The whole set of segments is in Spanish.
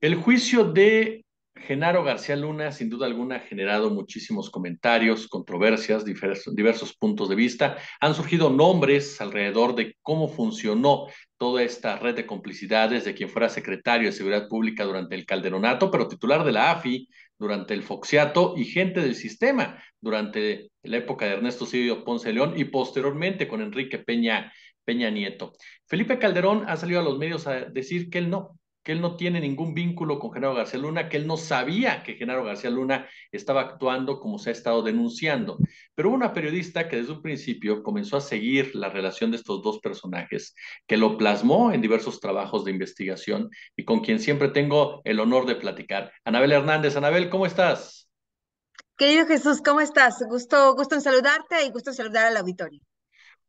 El juicio de Genaro García Luna, sin duda alguna, ha generado muchísimos comentarios, controversias, diversos, puntos de vista. Han surgido nombres alrededor de cómo funcionó toda esta red de complicidades de quien fuera secretario de Seguridad Pública durante el Calderonato, pero titular de la AFI durante el Foxiato y gente del sistema durante la época de Ernesto Silvio Ponce de León y posteriormente con Enrique Peña, Peña Nieto. Felipe Calderón ha salido a los medios a decir que él no, que él no tiene ningún vínculo con Genaro García Luna, que él no sabía que Genaro García Luna estaba actuando como se ha estado denunciando. Pero hubo una periodista que desde un principio comenzó a seguir la relación de estos dos personajes, que lo plasmó en diversos trabajos de investigación y con quien siempre tengo el honor de platicar. Anabel Hernández, Anabel, ¿cómo estás? Querido Jesús, ¿cómo estás? Gusto, gusto en saludarte y gusto en saludar al auditorio.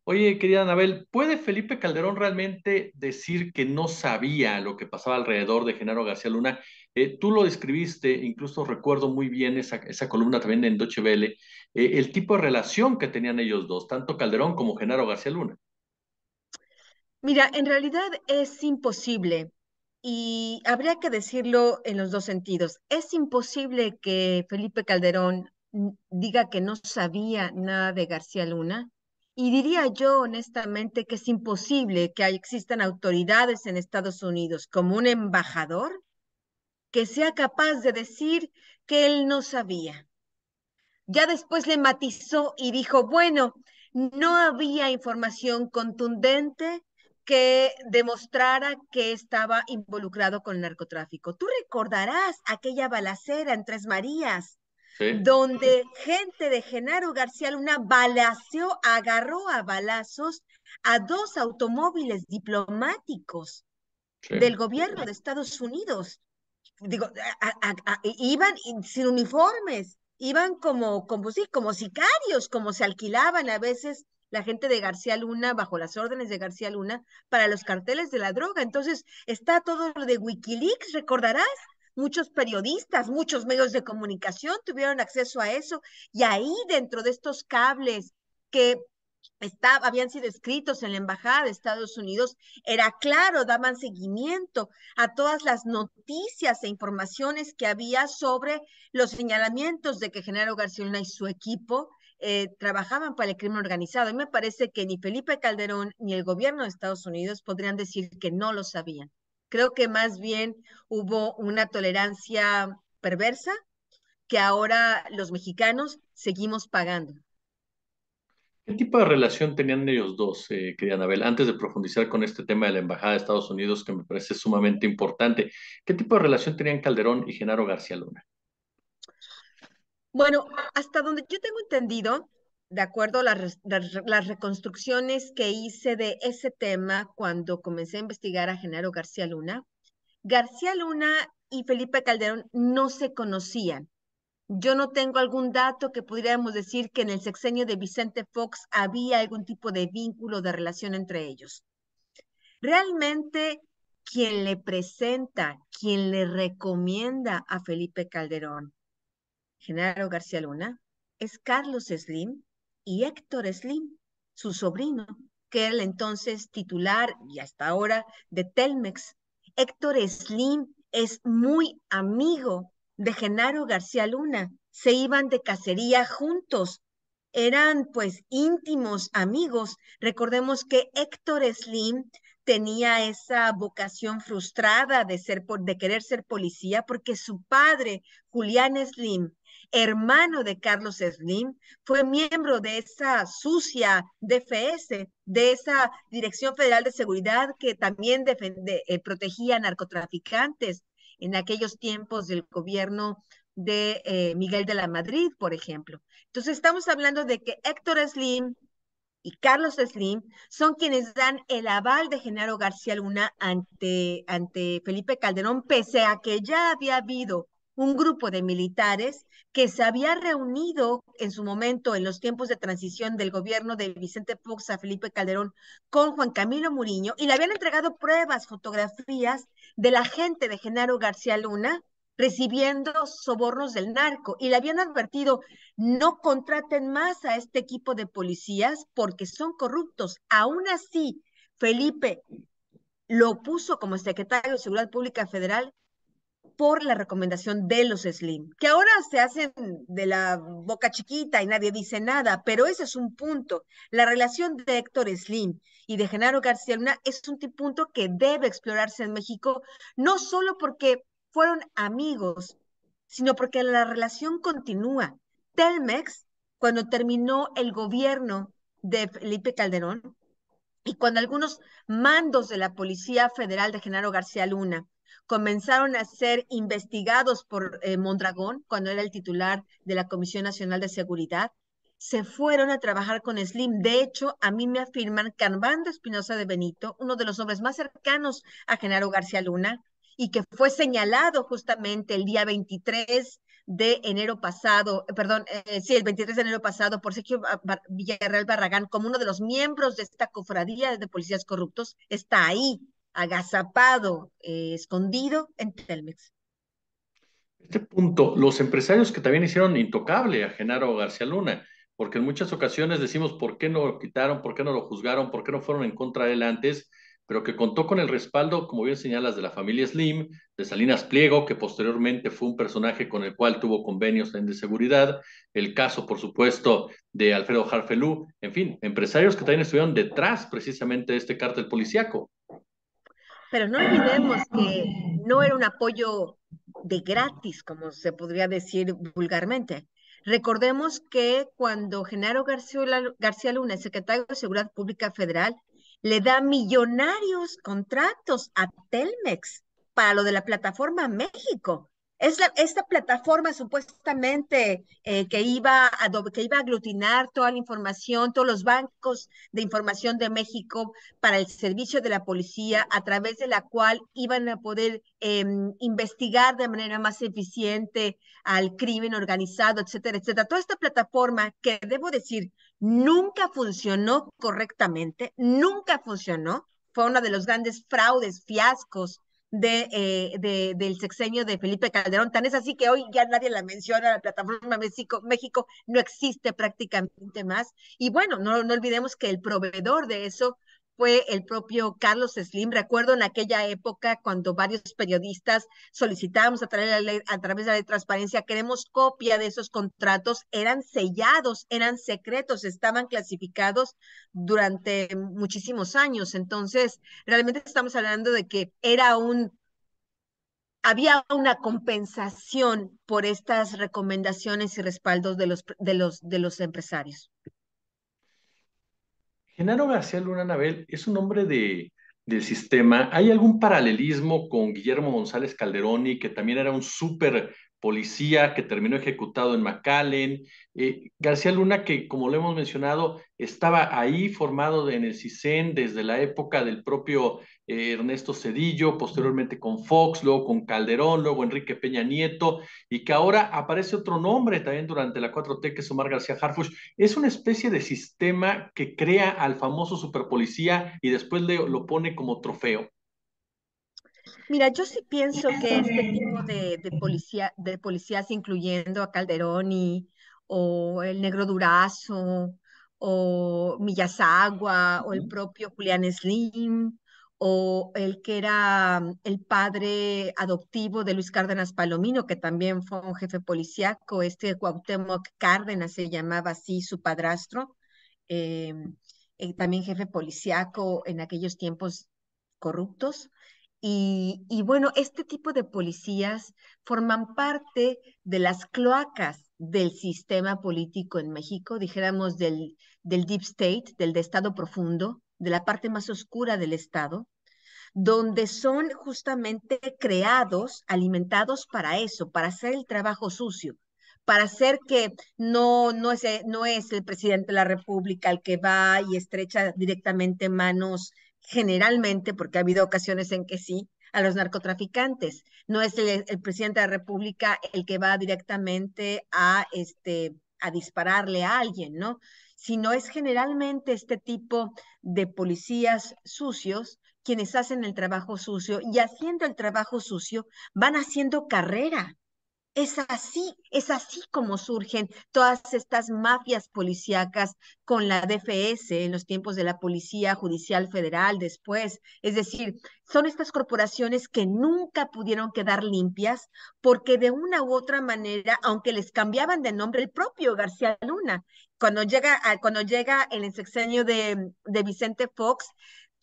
Oye, querida Anabel, ¿puede Felipe Calderón realmente decir que no sabía lo que pasaba alrededor de Genaro García Luna? Eh, tú lo describiste, incluso recuerdo muy bien esa, columna también en Deutsche eh, el tipo de relación que tenían ellos dos, tanto Calderón como Genaro García Luna. Mira, en realidad es imposible, y habría que decirlo en los dos sentidos, es imposible que Felipe Calderón mm, diga que no sabía nada de García Luna, y diría yo honestamente que es imposible que existan autoridades en Estados Unidos como un embajador que sea capaz de decir que él no sabía. Ya después le matizó y dijo, bueno, no había información contundente que demostrara que estaba involucrado con el narcotráfico. Tú recordarás aquella balacera en Tres Marías donde gente de Genaro García Luna balació, agarró a balazos a dos automóviles diplomáticos del gobierno de Estados Unidos. Digo, iban sin uniformes, iban como, como, como sicarios, como se alquilaban a veces la gente de García Luna, bajo las órdenes de García Luna, para los carteles de la droga. Entonces, está todo lo de Wikileaks, recordarás, muchos periodistas, muchos medios de comunicación tuvieron acceso a eso y ahí dentro de estos cables que habían sido escritos en la Embajada de Estados Unidos, era claro, daban seguimiento a todas las noticias e informaciones que había sobre los señalamientos de que Genaro Luna y su equipo eh, trabajaban para el crimen organizado. Y me parece que ni Felipe Calderón ni el gobierno de Estados Unidos podrían decir que no lo sabían. Creo que más bien hubo una tolerancia perversa que ahora los mexicanos seguimos pagando. ¿Qué tipo de relación tenían ellos dos, eh, querida Anabel? Antes de profundizar con este tema de la Embajada de Estados Unidos, que me parece sumamente importante, ¿qué tipo de relación tenían Calderón y Genaro García Luna? Bueno, hasta donde yo tengo entendido, de acuerdo a las, reconstrucciones que hice de ese tema cuando comencé a investigar a Genaro García Luna, García Luna y Felipe Calderón no se conocían. Yo no tengo algún dato que pudiéramos decir que en el sexenio de Vicente Fox había algún tipo de vínculo de relación entre ellos. Realmente quien le presenta, quien le recomienda a Felipe Calderón, Genaro García Luna, es Carlos Slim, y Héctor Slim, su sobrino, que era el entonces titular y hasta ahora de Telmex. Héctor Slim es muy amigo de Genaro García Luna. Se iban de cacería juntos. Eran pues íntimos amigos. Recordemos que Héctor Slim tenía esa vocación frustrada de, ser, de querer ser policía porque su padre, Julián Slim, hermano de Carlos Slim, fue miembro de esa sucia DFS, de esa Dirección Federal de Seguridad que también defende, eh, protegía a narcotraficantes en aquellos tiempos del gobierno de eh, Miguel de la Madrid, por ejemplo. Entonces estamos hablando de que Héctor Slim y Carlos Slim son quienes dan el aval de Genaro García Luna ante, ante Felipe Calderón, pese a que ya había habido un grupo de militares que se había reunido en su momento en los tiempos de transición del gobierno de Vicente Fox a Felipe Calderón con Juan Camilo Muriño y le habían entregado pruebas, fotografías de la gente de Genaro García Luna recibiendo sobornos del narco y le habían advertido, no contraten más a este equipo de policías porque son corruptos. Aún así, Felipe lo puso como secretario de Seguridad Pública Federal por la recomendación de los Slim, que ahora se hacen de la boca chiquita y nadie dice nada, pero ese es un punto. La relación de Héctor Slim y de Genaro García Luna es un punto que debe explorarse en México, no solo porque fueron amigos, sino porque la relación continúa. Telmex, cuando terminó el gobierno de Felipe Calderón y cuando algunos mandos de la Policía Federal de Genaro García Luna comenzaron a ser investigados por eh, Mondragón, cuando era el titular de la Comisión Nacional de Seguridad, se fueron a trabajar con Slim. De hecho, a mí me afirman que Armando Espinosa de Benito, uno de los hombres más cercanos a Genaro García Luna, y que fue señalado justamente el día 23 de enero pasado, perdón, eh, sí, el 23 de enero pasado por Sergio Villarreal Barragán como uno de los miembros de esta cofradía de policías corruptos, está ahí, agazapado, eh, escondido en Telmex. Este punto, los empresarios que también hicieron intocable a Genaro García Luna, porque en muchas ocasiones decimos por qué no lo quitaron, por qué no lo juzgaron, por qué no fueron en contra de él antes, pero que contó con el respaldo, como bien señalas, de la familia Slim, de Salinas Pliego, que posteriormente fue un personaje con el cual tuvo convenios de seguridad, el caso, por supuesto, de Alfredo Harfelú, en fin, empresarios que también estuvieron detrás precisamente de este cártel policíaco. Pero no olvidemos que no era un apoyo de gratis, como se podría decir vulgarmente. Recordemos que cuando Genaro García Luna, secretario de Seguridad Pública Federal, le da millonarios contratos a Telmex para lo de la plataforma México. Es la, esta plataforma supuestamente eh, que, iba a, que iba a aglutinar toda la información, todos los bancos de información de México para el servicio de la policía, a través de la cual iban a poder em, investigar de manera más eficiente al crimen organizado, etcétera, etcétera. Toda esta plataforma que debo decir nunca funcionó correctamente, nunca funcionó. Fue uno de los grandes fraudes, fiascos eh, de, del sexenio de Felipe Calderón. Tan es así que hoy ya nadie la menciona, la plataforma México, México no existe prácticamente más. Y bueno, no, no olvidemos que el proveedor de eso fue el propio Carlos Slim. Recuerdo en aquella época cuando varios periodistas solicitábamos a, través de la ley, a través de la transparencia, queremos copia de esos contratos, eran sellados, eran secretos, estaban clasificados durante muchísimos años. Entonces, realmente estamos hablando de que era un había una compensación por estas recomendaciones y respaldos de los, de los, de los empresarios. Genaro García Luna Anabel es un hombre de, del sistema. ¿Hay algún paralelismo con Guillermo González Calderoni, que también era un súper policía que terminó ejecutado en McAllen? Eh, García Luna, que como lo hemos mencionado, estaba ahí formado en el CISEN desde la época del propio eh, Ernesto Cedillo, posteriormente con Fox, luego con Calderón, luego Enrique Peña Nieto, y que ahora aparece otro nombre también durante la 4T, que es Omar García Harfuch. Es una especie de sistema que crea al famoso superpolicía y después le, lo pone como trofeo. Mira, yo sí pienso que este tipo de, policía, de policías, incluyendo a Calderón y, o el Negro Durazo, o Millasagua, o el propio Julián Slim, o el que era mm, el padre adoptivo de Luis Cárdenas Palomino, que también fue un jefe policíaco, este Cuauhtémoc Cárdenas se llamaba así su padrastro, em, eh, también jefe policíaco en aquellos tiempos corruptos. Y, y bueno, este tipo de policías forman parte de las cloacas del sistema político en México, dijéramos del, del deep state, del de Estado profundo, de la parte más oscura del Estado, donde son justamente creados, alimentados para eso, para hacer el trabajo sucio, para hacer que no, no, es, eh, no es el presidente de la República el que va y estrecha directamente manos generalmente, porque ha habido ocasiones en que sí, a los narcotraficantes. No es el, presidente de la República el que va directamente a, este, a dispararle a alguien, ¿no? Sino es generalmente este tipo de policías sucios quienes hacen el trabajo sucio y haciendo el trabajo sucio van haciendo carrera. Es así, es así como surgen todas estas mafias policíacas con la DFS en los tiempos de la Policía Judicial Federal después. Es decir, son estas corporaciones que nunca pudieron quedar limpias porque de una u otra manera, aunque les cambiaban de nombre el propio García Luna, cuando llega, cuando llega el sexenio de, de Vicente Fox,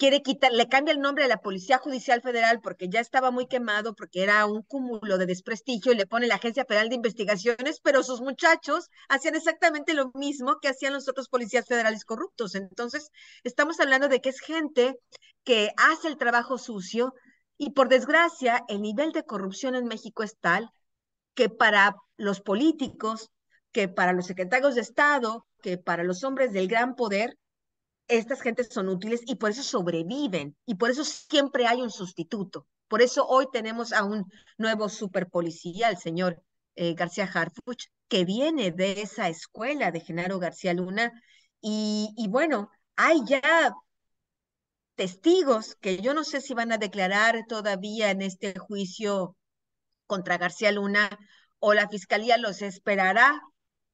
quiere quitar, le cambia el nombre a la Policía Judicial Federal porque ya estaba muy quemado, porque era un cúmulo de desprestigio y le pone la Agencia Federal de Investigaciones, pero sus muchachos hacían exactamente lo mismo que hacían los otros policías federales corruptos. Entonces, estamos hablando de que es gente que hace el trabajo sucio y por desgracia el nivel de corrupción en México es tal que para los políticos, que para los secretarios de Estado, que para los hombres del gran poder, estas gentes son útiles y por eso sobreviven y por eso siempre hay un sustituto. Por eso hoy tenemos a un nuevo superpolicía, el señor eh, García Harfuch, que viene de esa escuela de Genaro García Luna. Y, y bueno, hay ya testigos que yo no sé si van a declarar todavía en este juicio contra García Luna o la fiscalía los esperará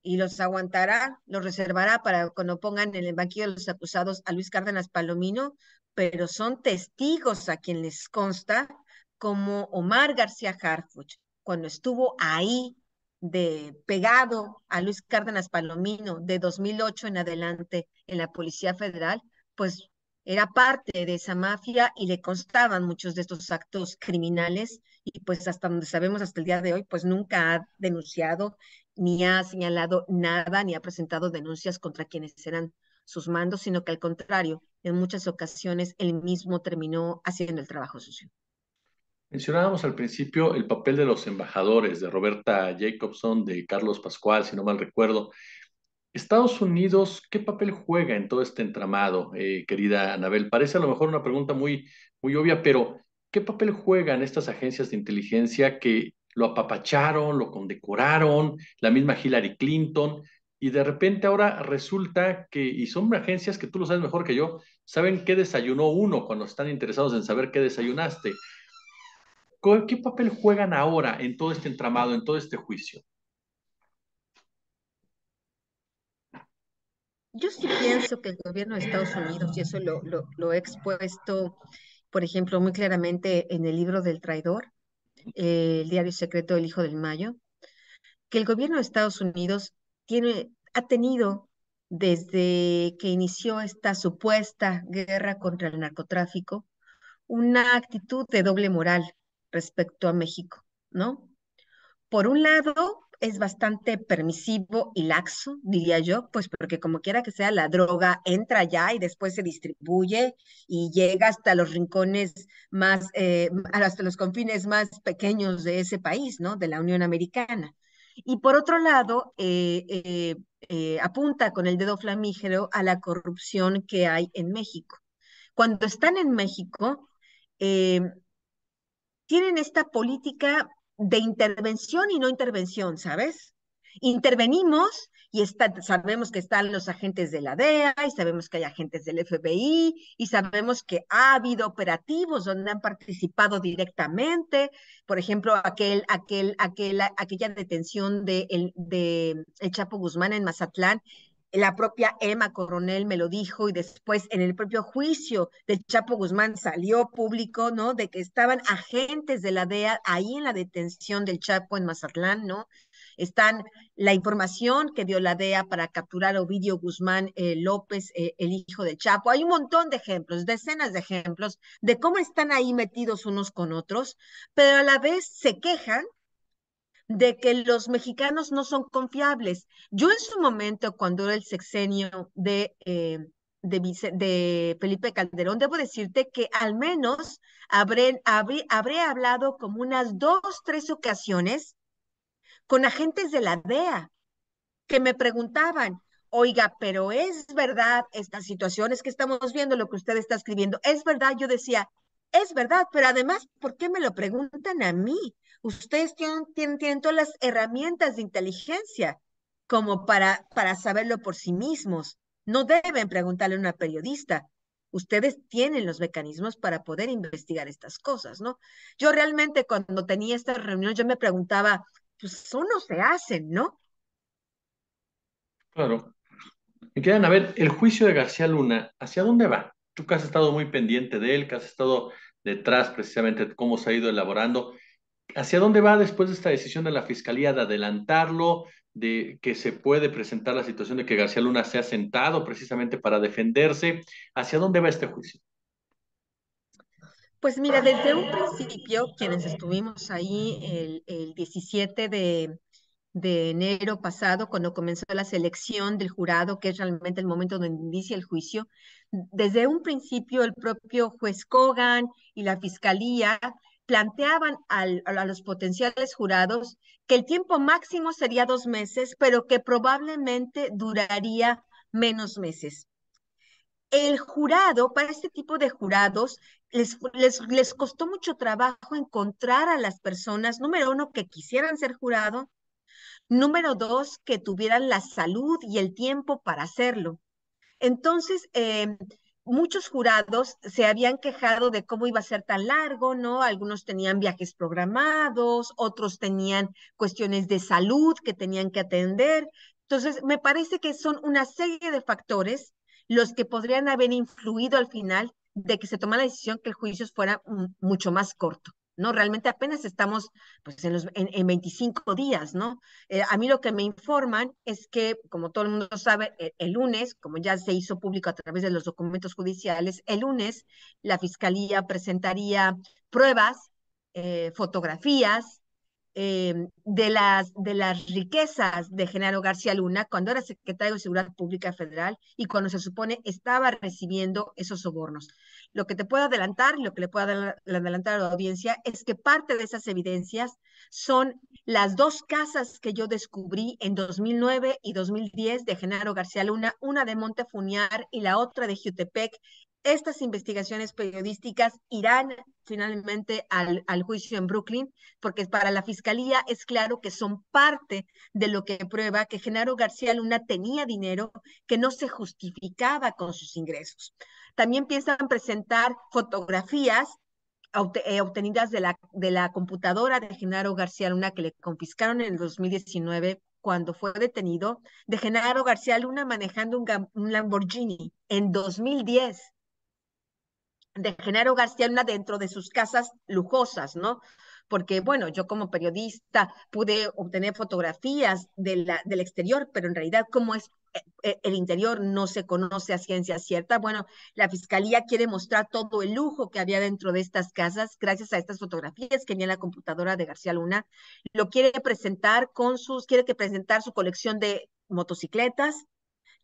y los aguantará, los reservará para cuando pongan en el banquillo de los acusados a Luis Cárdenas Palomino, pero son testigos a quien les consta, como Omar García Harfuch, cuando estuvo ahí de pegado a Luis Cárdenas Palomino de 2008 en adelante en la Policía Federal, pues era parte de esa mafia y le constaban muchos de estos actos criminales y pues hasta donde sabemos hasta el día de hoy, pues nunca ha denunciado ni ha señalado nada, ni ha presentado denuncias contra quienes eran sus mandos, sino que al contrario, en muchas ocasiones él mismo terminó haciendo el trabajo sucio. Mencionábamos al principio el papel de los embajadores, de Roberta Jacobson, de Carlos Pascual, si no mal recuerdo, Estados Unidos, ¿qué papel juega en todo este entramado, eh, querida Anabel? Parece a lo mejor una pregunta muy, muy obvia, pero ¿qué papel juegan estas agencias de inteligencia que lo apapacharon, lo condecoraron, la misma Hillary Clinton? Y de repente ahora resulta que, y son agencias que tú lo sabes mejor que yo, saben qué desayunó uno cuando están interesados en saber qué desayunaste. ¿Qué papel juegan ahora en todo este entramado, en todo este juicio? yo sí pienso que el gobierno de Estados Unidos, y eso lo, he expuesto, por ejemplo, muy claramente en el libro del traidor, eh, el diario secreto del Hijo del Mayo, que el gobierno de Estados Unidos tiene, ha tenido desde que inició esta supuesta guerra contra el narcotráfico una actitud de doble moral respecto a México, ¿no? Por un lado, es bastante permisivo y laxo, diría yo, pues porque como quiera que sea, la droga entra ya y después se distribuye y llega hasta los rincones más, eh, hasta los confines más pequeños de ese país, ¿no? De la Unión Americana. Y por otro lado, eh, eh, apunta con el dedo flamígero a la corrupción que hay en México. Cuando están en México, tienen esta política de intervención y no intervención, ¿sabes? Intervenimos y sabemos que están los agentes de la DEA y sabemos que hay agentes del FBI y sabemos que ha habido operativos donde han participado directamente, por ejemplo, aquel, aquel, aquel, aquella detención de, el, de el Chapo Guzmán en Mazatlán, la propia Emma Coronel me lo dijo y después en el propio juicio del Chapo Guzmán salió público, ¿no? De que estaban agentes de la DEA ahí en la detención del Chapo en Mazatlán, ¿no? Están la información que dio la DEA para capturar a Ovidio Guzmán eh, López, eh, el hijo del Chapo. Hay un montón de ejemplos, decenas de ejemplos de cómo están ahí metidos unos con otros, pero a la vez se quejan de que los mexicanos no son confiables. Yo en su momento, cuando era el sexenio de, eh, de, Felipe Calderón, debo decirte que al menos habré, habré hablado como unas dos, tres ocasiones con agentes de la DEA que me preguntaban, oiga, pero es verdad estas situaciones que estamos viendo, lo que usted está escribiendo, es verdad, yo decía, es verdad, pero además, ¿por qué me lo preguntan a mí? Ustedes tienen, todas las herramientas de inteligencia como para, para saberlo por sí mismos. No deben preguntarle a una periodista. Ustedes tienen los mecanismos para poder investigar estas cosas, ¿no? Yo realmente cuando tenía esta reunión, yo me preguntaba, pues no se hacen, ¿no? Claro. Me quedan a ver el juicio de García Luna, ¿hacia dónde va? Tú que has estado muy pendiente de él, que has estado detrás precisamente de cómo se ha ido elaborando. ¿Hacia dónde va después de esta decisión de la Fiscalía de adelantarlo, de que se puede presentar la situación de que García Luna sea sentado precisamente para defenderse? ¿Hacia dónde va este juicio? Pues mira, desde un principio, quienes estuvimos ahí el, 17 de, de enero pasado, cuando comenzó la selección del jurado, que es realmente el momento donde inicia el juicio, desde un principio el propio juez Kogan y la fiscalía planteaban a los potenciales jurados que el tiempo máximo sería dos meses, pero que probablemente duraría menos meses. El jurado, para este tipo de jurados, les, les, costó mucho trabajo encontrar a las personas, número uno, que quisieran ser jurado, número dos, que tuvieran la salud y el tiempo para hacerlo. Entonces, em, muchos jurados se habían quejado de cómo iba a ser tan largo, ¿no? Algunos tenían viajes programados, otros tenían cuestiones de salud que tenían que atender. Entonces, me parece que son una serie de factores los que podrían haber influido al final de que se tomara la decisión que el juicio fuera mucho más corto. ¿no? Realmente apenas estamos pues, en, los, en, 25 días, ¿no? Eh, a mí lo que me informan es que, como todo el mundo sabe, e, el, lunes, como ya se hizo público a través de los documentos judiciales, el lunes la Fiscalía presentaría pruebas, eh, fotografías, Em, de, las, de las riquezas de Genaro García Luna cuando era secretario de Seguridad Pública Federal y cuando se supone estaba recibiendo esos sobornos. Lo que te puedo adelantar, lo que le puedo adelantar a la audiencia es que parte de esas evidencias son las dos casas que yo descubrí en 2009 y 2010 de Genaro García Luna, una de Montefuniar y la otra de Jutepec estas investigaciones periodísticas irán finalmente al, juicio en Brooklyn, porque para la fiscalía es claro que son parte de lo que prueba que Genaro García Luna tenía dinero que no se justificaba con sus ingresos. También piensan presentar fotografías eh, obtenidas de la, computadora de Genaro García Luna que le confiscaron en 2019 cuando fue detenido, de Genaro García Luna manejando un Lamborghini en 2010 de Genaro García Luna dentro de sus casas lujosas, ¿no? Porque, bueno, yo como periodista pude obtener fotografías del exterior, pero en realidad, ¿cómo es eh, el interior no se conoce a ciencia cierta. Bueno, la fiscalía quiere mostrar todo el lujo que había dentro de estas casas gracias a estas fotografías que tenía la computadora de García Luna. Lo quiere presentar con sus, quiere que presentar su colección de motocicletas,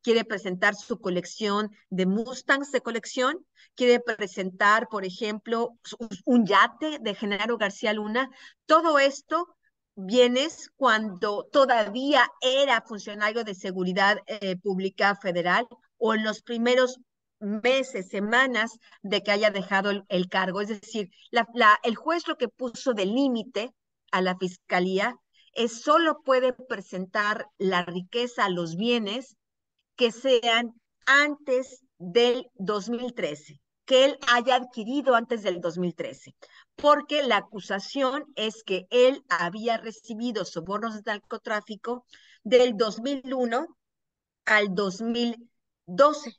quiere presentar su colección de Mustangs de colección, quiere presentar, por ejemplo, un yate de Genaro García Luna. Todo esto viene cuando todavía era funcionario de seguridad eh, pública federal o en los primeros meses, semanas de que haya dejado el, cargo. Es decir, el juez lo que puso de límite a la fiscalía es solo puede presentar la riqueza, los bienes que sean antes del 2013, que él haya adquirido antes del 2013, porque la acusación es que él había recibido sobornos de narcotráfico del 2001 al 2012.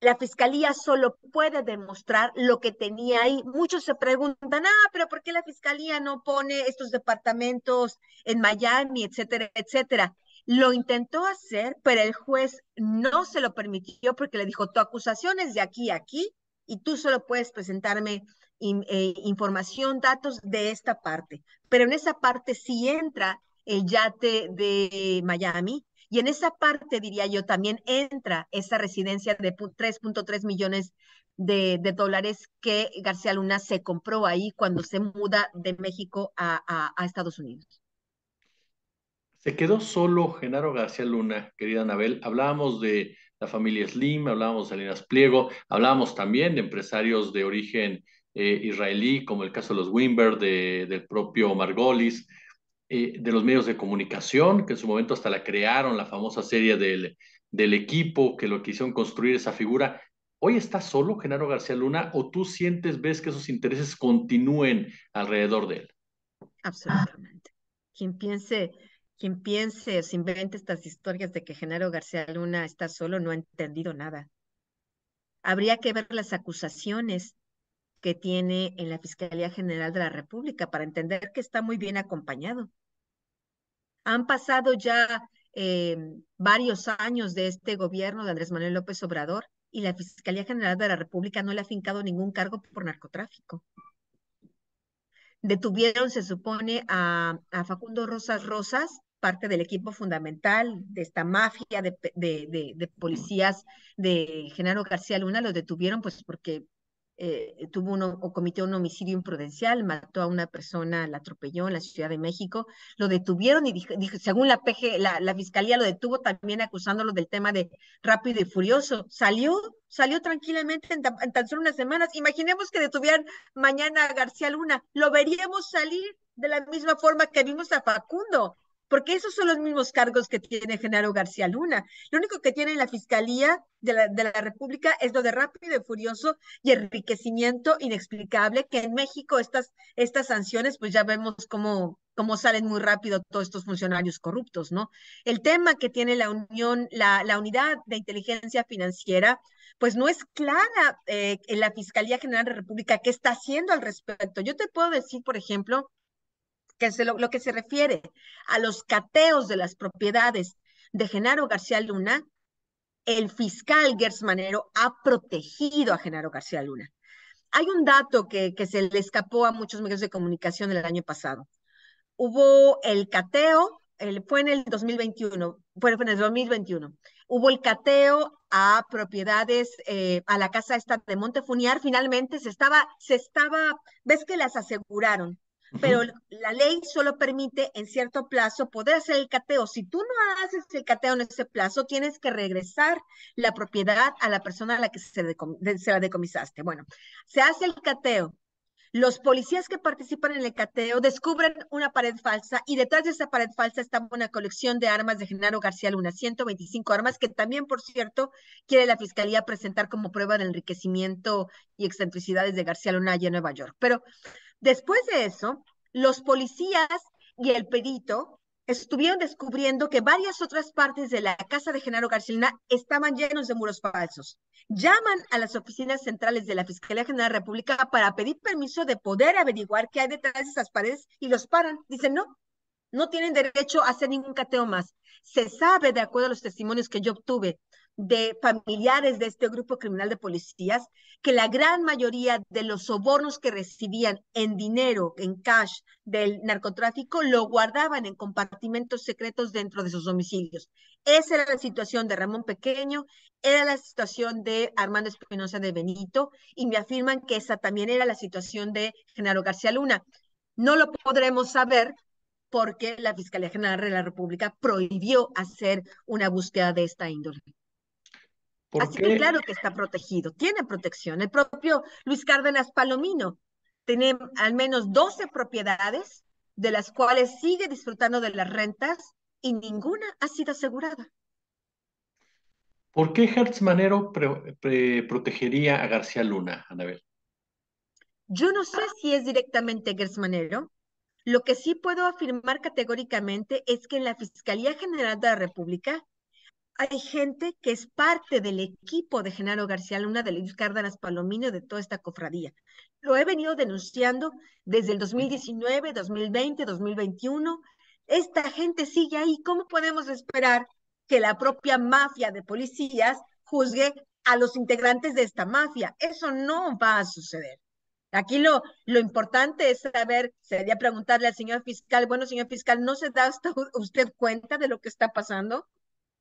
La fiscalía solo puede demostrar lo que tenía ahí. Muchos se preguntan, ah, pero ¿por qué la fiscalía no pone estos departamentos en Miami, etcétera, etcétera? Lo intentó hacer, pero el juez no se lo permitió porque le dijo, tu acusación es de aquí a aquí y tú solo puedes presentarme eh, información, datos de esta parte. Pero en esa parte sí entra el yate de Miami y en esa parte, diría yo, también entra esa residencia de 3.3 millones de, dólares que García Luna se compró ahí cuando se muda de México a Estados Unidos. Se quedó solo Genaro García Luna, querida Anabel. Hablábamos de la familia Slim, hablábamos de Salinas Pliego, hablábamos también de empresarios de origen eh, israelí, como el caso de los Wimber, del propio Margolis, eh, de los medios de comunicación, que en su momento hasta la crearon, la famosa serie del, del equipo, que lo quisieron construir esa figura. ¿Hoy está solo Genaro García Luna o tú sientes, ves que esos intereses continúen alrededor de él? Absolutamente. Quien piense quien piense o se invente estas historias de que Genaro García Luna está solo no ha entendido nada. Habría que ver las acusaciones que tiene en la Fiscalía General de la República para entender que está muy bien acompañado. Han pasado ya em, varios años de este gobierno de Andrés Manuel López Obrador y la Fiscalía General de la República no le ha fincado ningún cargo por narcotráfico. Detuvieron, se supone, a Facundo Rosas Rosas parte del equipo fundamental de esta mafia de, de, policías de Genaro García Luna, lo detuvieron pues porque eh, tuvo uno, o cometió un homicidio imprudencial, mató a una persona, la atropelló en la Ciudad de México, lo detuvieron y dijo, según la PG, la, fiscalía lo detuvo también acusándolo del tema de rápido y furioso. Salió, salió tranquilamente en tan solo unas semanas. Imaginemos que detuvieran mañana a García Luna, lo veríamos salir de la misma forma que vimos a Facundo porque esos son los mismos cargos que tiene Genaro García Luna. Lo único que tiene la Fiscalía de la, de la, República es lo de rápido y furioso y enriquecimiento inexplicable, que en México estas, estas sanciones, pues ya vemos cómo, cómo salen muy rápido todos estos funcionarios corruptos, ¿no? El tema que tiene la Unión, la, la Unidad de Inteligencia Financiera, pues no es clara eh, en la Fiscalía General de la República qué está haciendo al respecto. Yo te puedo decir, por ejemplo, que lo, que se refiere a los cateos de las propiedades de Genaro García Luna, el fiscal Gersmanero Manero ha protegido a Genaro García Luna. Hay un dato que, que se le escapó a muchos medios de comunicación el año pasado. Hubo el cateo, el, fue en el 2021, fue en el 2021. Hubo el cateo a propiedades, eh, a la casa esta de Montefuniar, finalmente se estaba, se estaba, ves que las aseguraron, pero la ley solo permite en cierto plazo poder hacer el cateo. Si tú no haces el cateo en ese plazo, tienes que regresar la propiedad a la persona a la que se, la decomisaste. Bueno, se hace el cateo. Los policías que participan en el cateo descubren una pared falsa y detrás de esa pared falsa está una colección de armas de Genaro García Luna, 125 armas que también, por cierto, quiere la fiscalía presentar como prueba de enriquecimiento y excentricidades de García Luna allá en Nueva York. Pero Después de eso, los policías y el perito estuvieron descubriendo que varias otras partes de la casa de Genaro Garcilena estaban llenos de muros falsos. Llaman a las oficinas centrales de la Fiscalía General de la República para pedir permiso de poder averiguar qué hay detrás de esas paredes y los paran. Dicen, no, no tienen derecho a hacer ningún cateo más. Se sabe, de acuerdo a los testimonios que yo obtuve, de familiares de este grupo criminal de policías que la gran mayoría de los sobornos que recibían en dinero, en cash del narcotráfico, lo guardaban en compartimentos secretos dentro de sus domicilios. Esa era la situación de Ramón Pequeño, era la situación de Armando Espinosa de Benito y me afirman que esa también era la situación de Genaro García Luna. No lo podremos saber porque la Fiscalía General de la República prohibió hacer una búsqueda de esta índole. Así que claro que está protegido, tiene protección. El propio Luis Cárdenas Palomino tiene al menos 12 propiedades de las cuales sigue disfrutando de las rentas y ninguna ha sido asegurada. ¿Por qué Hertz Manero protegería a García Luna, Anabel? Yo no sé si es directamente Gertz Lo que sí puedo afirmar categóricamente es que en la Fiscalía General de la República hay gente que es parte del equipo de Genaro García Luna, de Luis Cárdenas Palomino, de toda esta cofradía. Lo he venido denunciando desde el 2019, 2020, 2021. Esta gente sigue ahí. ¿Cómo podemos esperar que la propia mafia de policías juzgue a los integrantes de esta mafia? Eso no va a suceder. Aquí lo, lo importante es saber, sería preguntarle al señor fiscal, bueno, señor fiscal, ¿no se da usted cuenta de lo que está pasando?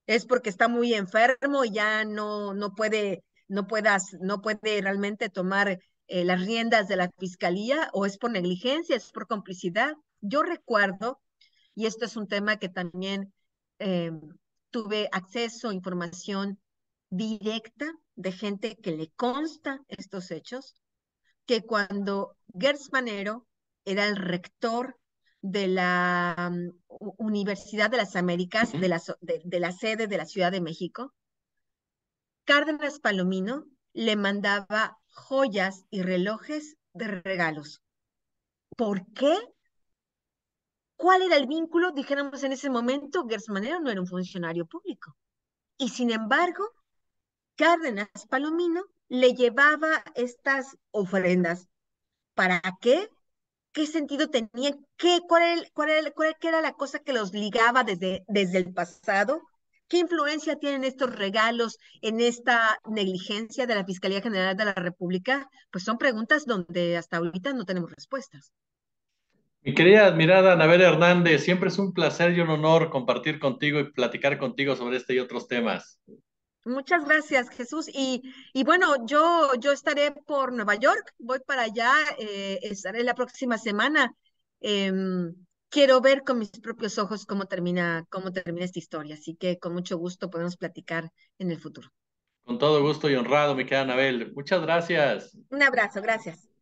es porque está muy enfermo y ya no, no puede, no puedas, no puede realmente tomar eh, las riendas de la fiscalía, o es por negligencia, es por complicidad. Yo recuerdo, y esto es un tema que también eh, tuve acceso a información directa de gente que le consta estos hechos, que cuando Gertz Manero era el rector de la mm, Universidad de las Américas, de, de, de la sede de la Ciudad de México, Cárdenas Palomino le mandaba joyas y relojes de regalos. ¿Por qué? ¿Cuál era el vínculo? Dijéramos en ese momento, Gersmanero no era un funcionario público. Y sin embargo, Cárdenas Palomino le llevaba estas ofrendas. ¿Para qué? qué sentido tenía? qué, cuál, era, cuál, era, era la cosa que los ligaba desde, desde el pasado, qué influencia tienen estos regalos en esta negligencia de la Fiscalía General de la República, pues son preguntas donde hasta ahorita no tenemos respuestas. Mi querida admirada Anabel Hernández, siempre es un placer y un honor compartir contigo y platicar contigo sobre este y otros temas. Muchas gracias, Jesús. Y, y, bueno, yo, yo estaré por Nueva York, voy para allá, eh, estaré la próxima semana. Em, quiero ver con mis propios ojos cómo termina, cómo termina esta historia, así que con mucho gusto podemos platicar en el futuro. Con todo gusto y honrado, mi querida Anabel. Muchas gracias. Un abrazo, gracias.